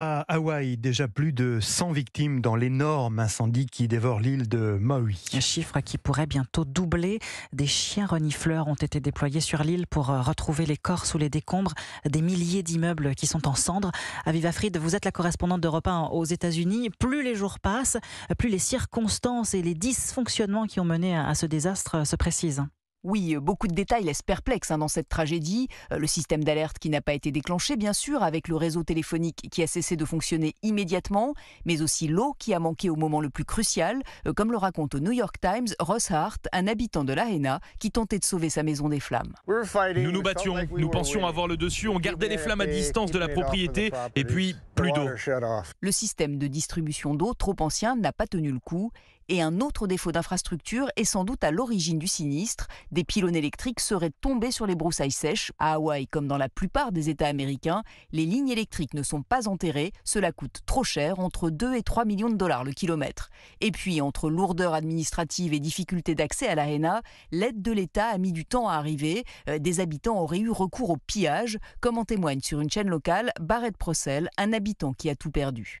À Hawaï, déjà plus de 100 victimes dans l'énorme incendie qui dévore l'île de Maui. Un chiffre qui pourrait bientôt doubler. Des chiens renifleurs ont été déployés sur l'île pour euh, retrouver les corps sous les décombres des milliers d'immeubles qui sont en cendres. Aviva Fried, vous êtes la correspondante d'Europe 1 aux États-Unis. Plus les jours passent, plus les circonstances et les dysfonctionnements qui ont mené à ce désastre euh, se précisent. Oui, euh, beaucoup de détails laissent perplexe hein, dans cette tragédie. Euh, le système d'alerte qui n'a pas été déclenché, bien sûr, avec le réseau téléphonique qui a cessé de fonctionner immédiatement, mais aussi l'eau qui a manqué au moment le plus crucial, euh, comme le raconte au New York Times Ross Hart, un habitant de l'Aena qui tentait de sauver sa maison des flammes. Nous nous battions, nous pensions avoir le dessus, on gardait les flammes à distance de la propriété, et puis le système de distribution d'eau trop ancien n'a pas tenu le coup et un autre défaut d'infrastructure est sans doute à l'origine du sinistre. Des pylônes électriques seraient tombés sur les broussailles sèches. À Hawaï, comme dans la plupart des États américains, les lignes électriques ne sont pas enterrées. Cela coûte trop cher, entre 2 et 3 millions de dollars le kilomètre. Et puis, entre lourdeur administrative et difficulté d'accès à la l'aide de l'État a mis du temps à arriver. Euh, des habitants auraient eu recours au pillage, comme en témoigne sur une chaîne locale Barrett Procel, un habitant qui a tout perdu.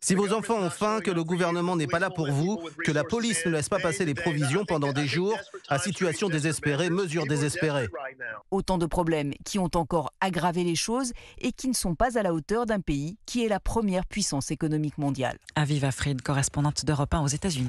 Si vos enfants ont faim, que le gouvernement n'est pas là pour vous, que la police ne laisse pas passer les provisions pendant des jours, à situation désespérée, mesure désespérée. Autant de problèmes qui ont encore aggravé les choses et qui ne sont pas à la hauteur d'un pays qui est la première puissance économique mondiale. Aviva Fried, correspondante d'Europe 1 aux États-Unis.